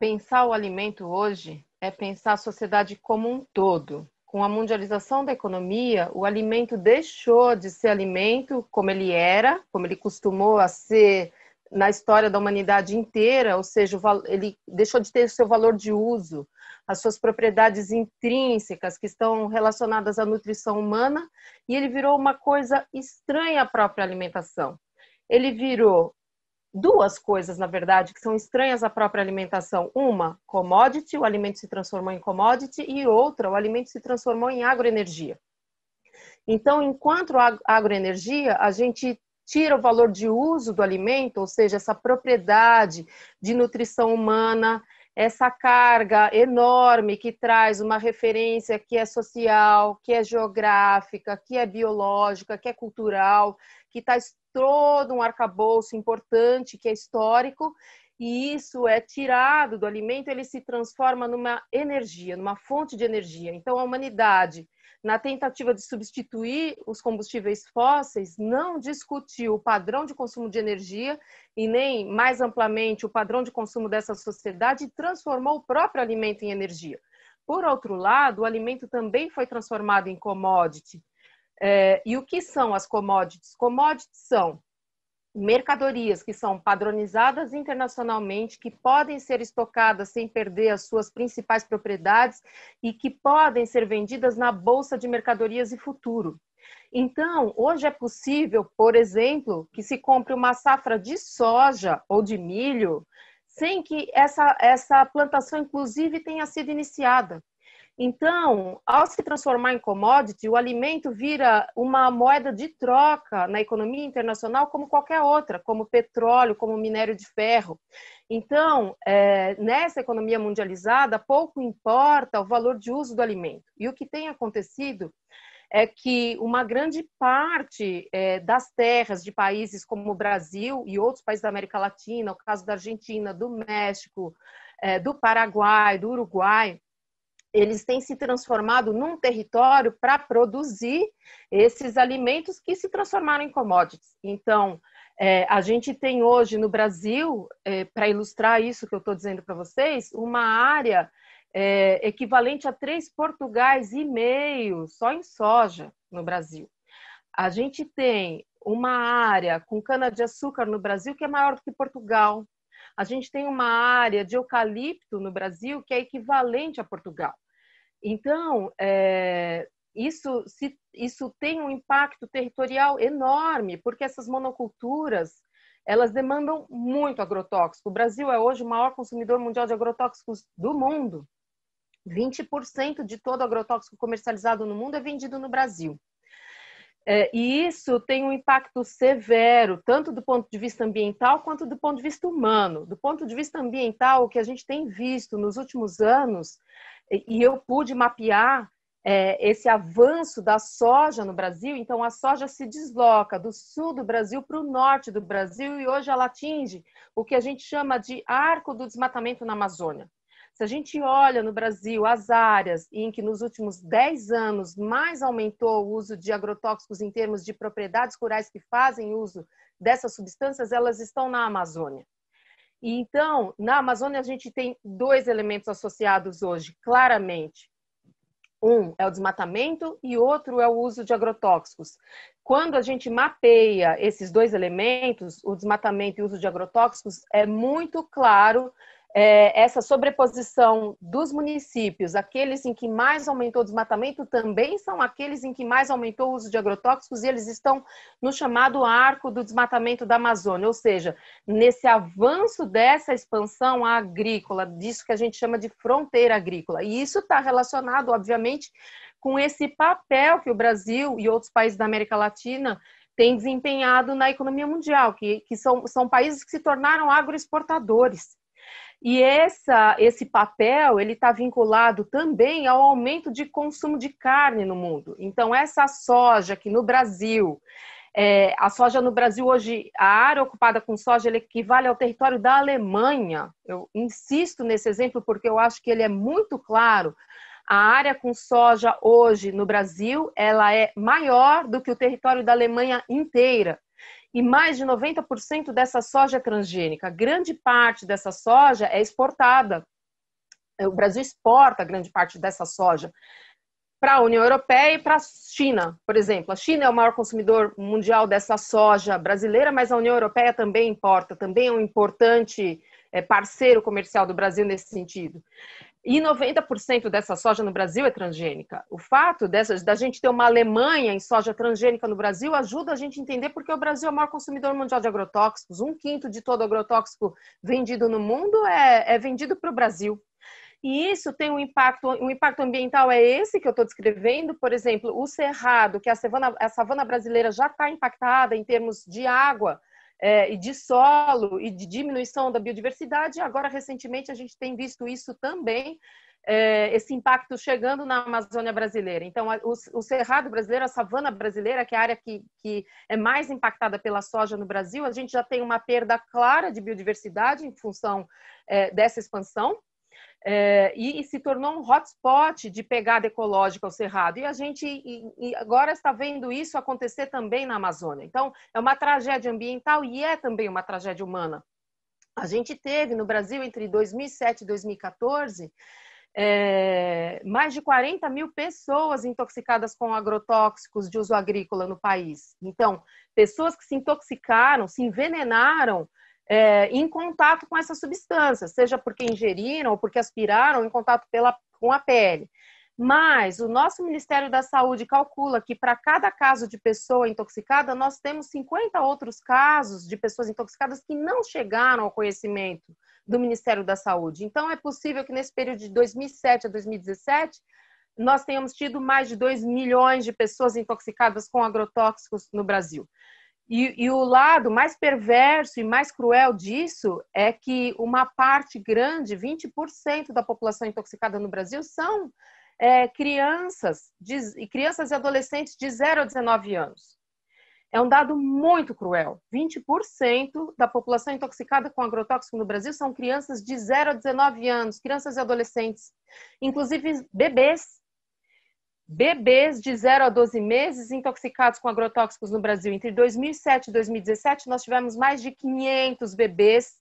Pensar o alimento hoje é pensar a sociedade como um todo. Com a mundialização da economia, o alimento deixou de ser alimento como ele era, como ele costumou a ser na história da humanidade inteira, ou seja, ele deixou de ter seu valor de uso, as suas propriedades intrínsecas que estão relacionadas à nutrição humana, e ele virou uma coisa estranha à própria alimentação. Ele virou duas coisas, na verdade, que são estranhas à própria alimentação. Uma, commodity, o alimento se transformou em commodity, e outra, o alimento se transformou em agroenergia. Então, enquanto agroenergia, a gente tira o valor de uso do alimento, ou seja, essa propriedade de nutrição humana, essa carga enorme que traz uma referência que é social, que é geográfica, que é biológica, que é cultural, que traz todo um arcabouço importante que é histórico, e isso é tirado do alimento, ele se transforma numa energia, numa fonte de energia. Então, a humanidade na tentativa de substituir os combustíveis fósseis, não discutiu o padrão de consumo de energia e nem, mais amplamente, o padrão de consumo dessa sociedade e transformou o próprio alimento em energia. Por outro lado, o alimento também foi transformado em commodity. É, e o que são as commodities? Commodities são mercadorias que são padronizadas internacionalmente, que podem ser estocadas sem perder as suas principais propriedades e que podem ser vendidas na bolsa de mercadorias e futuro. Então, hoje é possível, por exemplo, que se compre uma safra de soja ou de milho sem que essa, essa plantação, inclusive, tenha sido iniciada. Então, ao se transformar em commodity, o alimento vira uma moeda de troca na economia internacional, como qualquer outra, como petróleo, como minério de ferro. Então, é, nessa economia mundializada, pouco importa o valor de uso do alimento. E o que tem acontecido é que uma grande parte é, das terras de países como o Brasil e outros países da América Latina, o caso da Argentina, do México, é, do Paraguai, do Uruguai, eles têm se transformado num território para produzir esses alimentos que se transformaram em commodities. Então, é, a gente tem hoje no Brasil, é, para ilustrar isso que eu estou dizendo para vocês, uma área é, equivalente a três Portugais e meio só em soja no Brasil. A gente tem uma área com cana-de-açúcar no Brasil que é maior do que Portugal. A gente tem uma área de eucalipto no Brasil que é equivalente a Portugal. Então, é, isso, se, isso tem um impacto territorial enorme, porque essas monoculturas elas demandam muito agrotóxico. O Brasil é hoje o maior consumidor mundial de agrotóxicos do mundo. 20% de todo agrotóxico comercializado no mundo é vendido no Brasil. É, e isso tem um impacto severo, tanto do ponto de vista ambiental quanto do ponto de vista humano. Do ponto de vista ambiental, o que a gente tem visto nos últimos anos e eu pude mapear é, esse avanço da soja no Brasil. Então, a soja se desloca do sul do Brasil para o norte do Brasil e hoje ela atinge o que a gente chama de arco do desmatamento na Amazônia. Se a gente olha no Brasil as áreas em que nos últimos 10 anos mais aumentou o uso de agrotóxicos em termos de propriedades rurais que fazem uso dessas substâncias, elas estão na Amazônia. E então, na Amazônia, a gente tem dois elementos associados hoje, claramente. Um é o desmatamento e outro é o uso de agrotóxicos. Quando a gente mapeia esses dois elementos, o desmatamento e o uso de agrotóxicos, é muito claro é, essa sobreposição dos municípios, aqueles em que mais aumentou o desmatamento também são aqueles em que mais aumentou o uso de agrotóxicos e eles estão no chamado arco do desmatamento da Amazônia, ou seja, nesse avanço dessa expansão agrícola, disso que a gente chama de fronteira agrícola. E isso está relacionado, obviamente, com esse papel que o Brasil e outros países da América Latina têm desempenhado na economia mundial, que, que são, são países que se tornaram agroexportadores. E essa, esse papel ele está vinculado também ao aumento de consumo de carne no mundo. Então, essa soja que no Brasil, é, a soja no Brasil hoje, a área ocupada com soja equivale ao território da Alemanha. Eu insisto nesse exemplo porque eu acho que ele é muito claro. A área com soja hoje no Brasil, ela é maior do que o território da Alemanha inteira e mais de 90% dessa soja transgênica, grande parte dessa soja é exportada. O Brasil exporta grande parte dessa soja para a União Europeia e para a China, por exemplo. A China é o maior consumidor mundial dessa soja brasileira, mas a União Europeia também importa, também é um importante é, parceiro comercial do Brasil nesse sentido. E 90% dessa soja no Brasil é transgênica. O fato dessas, da gente ter uma Alemanha em soja transgênica no Brasil ajuda a gente a entender porque o Brasil é o maior consumidor mundial de agrotóxicos. Um quinto de todo agrotóxico vendido no mundo é, é vendido para o Brasil. E isso tem um impacto, um impacto ambiental é esse que eu estou descrevendo, por exemplo, o cerrado, que é a savana, a savana brasileira já está impactada em termos de água, é, e de solo e de diminuição da biodiversidade. Agora, recentemente, a gente tem visto isso também, é, esse impacto chegando na Amazônia brasileira. Então, a, o, o, cerrado brasileiro, a savana brasileira, que é a área que, que é mais impactada pela soja no Brasil, a gente já tem uma perda clara de biodiversidade em função é, dessa expansão é, e, e, se tornou um hotspot de pegada ecológica ao cerrado. E a gente e, e agora está vendo isso acontecer também na Amazônia. Então, é uma tragédia ambiental e é também uma tragédia humana. A gente teve no Brasil entre 2007 e 2014 é, mais de 40 mil pessoas intoxicadas com agrotóxicos de uso agrícola no país. Então, pessoas que se intoxicaram, se envenenaram é, em contato com essa substância, seja porque ingeriram ou porque aspiraram, em contato pela, com a pele. Mas o nosso Ministério da Saúde calcula que para cada caso de pessoa intoxicada, nós temos 50 outros casos de pessoas intoxicadas que não chegaram ao conhecimento do Ministério da Saúde. Então, é possível que nesse período de 2007 a 2017, nós tenhamos tido mais de 2 milhões de pessoas intoxicadas com agrotóxicos no Brasil. E, e, o lado mais perverso e mais cruel disso é que uma parte grande, 20% da população intoxicada no Brasil, são é, crianças, de, crianças e adolescentes de 0 a 19 anos. É um dado muito cruel. 20% da população intoxicada com agrotóxico no Brasil são crianças de 0 a 19 anos, crianças e adolescentes, inclusive bebês Bebês de 0 a 12 meses intoxicados com agrotóxicos no Brasil. Entre 2007 e 2017, nós tivemos mais de 500 bebês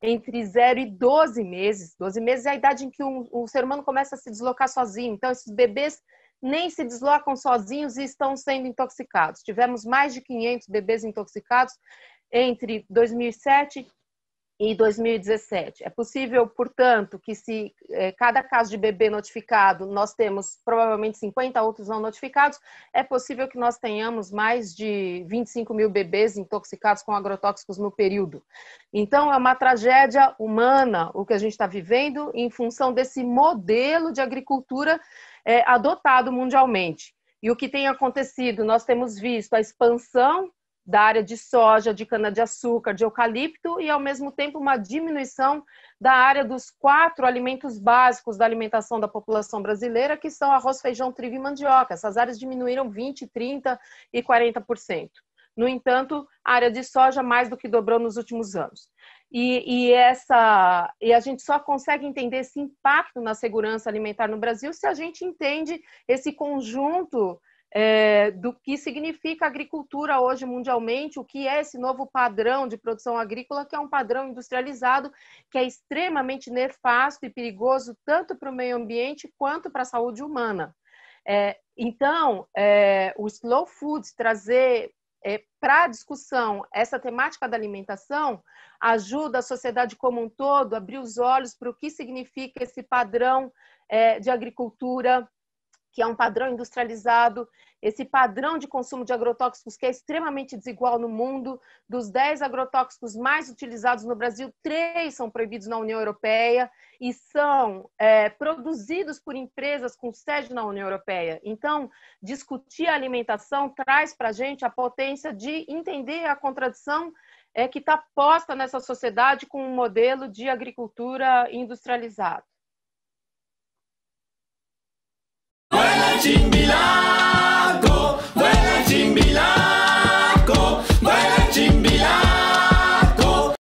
entre 0 e 12 meses. 12 meses é a idade em que um, o ser humano começa a se deslocar sozinho. Então, esses bebês nem se deslocam sozinhos e estão sendo intoxicados. Tivemos mais de 500 bebês intoxicados entre 2007 e 2017. É possível, portanto, que se é, cada caso de bebê notificado, nós temos provavelmente 50 outros não notificados, é possível que nós tenhamos mais de 25 mil bebês intoxicados com agrotóxicos no período. Então, é uma tragédia humana o que a gente está vivendo em função desse modelo de agricultura é, adotado mundialmente. E o que tem acontecido? Nós temos visto a expansão da área de soja, de cana-de-açúcar, de eucalipto e, ao mesmo tempo, uma diminuição da área dos quatro alimentos básicos da alimentação da população brasileira, que são arroz, feijão, trigo e mandioca. Essas áreas diminuíram 20%, 30% e 40%. No entanto, a área de soja mais do que dobrou nos últimos anos. E, e, essa, e a gente só consegue entender esse impacto na segurança alimentar no Brasil se a gente entende esse conjunto é, do que significa agricultura hoje mundialmente, o que é esse novo padrão de produção agrícola, que é um padrão industrializado, que é extremamente nefasto e perigoso tanto para o meio ambiente quanto para a saúde humana. É, então, é, o slow food trazer é, para a discussão essa temática da alimentação ajuda a sociedade como um todo a abrir os olhos para o que significa esse padrão é, de agricultura que é um padrão industrializado, esse padrão de consumo de agrotóxicos que é extremamente desigual no mundo. Dos 10 agrotóxicos mais utilizados no Brasil, três são proibidos na União Europeia e são é, produzidos por empresas com sede na União Europeia. Então, discutir a alimentação traz para a gente a potência de entender a contradição é, que está posta nessa sociedade com um modelo de agricultura industrializado. Timbila.